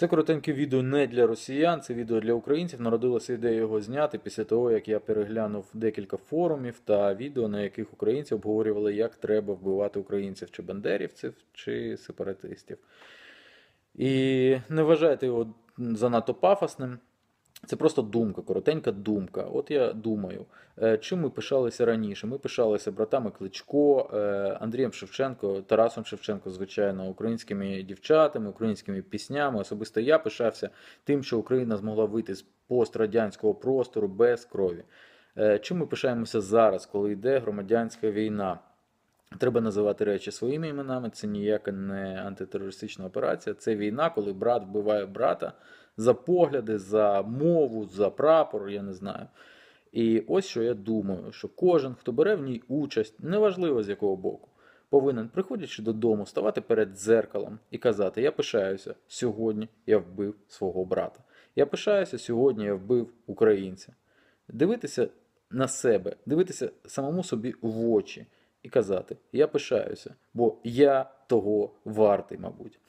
Це коротеньке відео не для росіян, це відео для українців. Народилася ідея його зняти після того, як я переглянув декілька форумів та відео, на яких українці обговорювали, як треба вбивати українців чи бандерівців, чи сепаратистів. І не вважайте його занадто пафосним. Це просто думка, коротенька думка. От я думаю, е, чим ми пишалися раніше? Ми пишалися братами Кличко, е, Андрієм Шевченко, Тарасом Шевченко, звичайно, українськими дівчатами, українськими піснями. Особисто я пишався тим, що Україна змогла вийти з пострадянського простору без крові. Е, чим ми пишаємося зараз, коли йде громадянська війна? Треба називати речі своїми іменами. Це ніяка не антитерористична операція. Це війна, коли брат вбиває брата за погляди, за мову, за прапор, я не знаю. І ось що я думаю: що кожен, хто бере в ній участь, неважливо з якого боку, повинен, приходячи додому, ставати перед дзеркалом і казати: Я пишаюся, сьогодні я вбив свого брата. Я пишаюся, сьогодні я вбив українця. Дивитися на себе, дивитися самому собі в очі і казати: Я пишаюся, бо я того вартий, мабуть.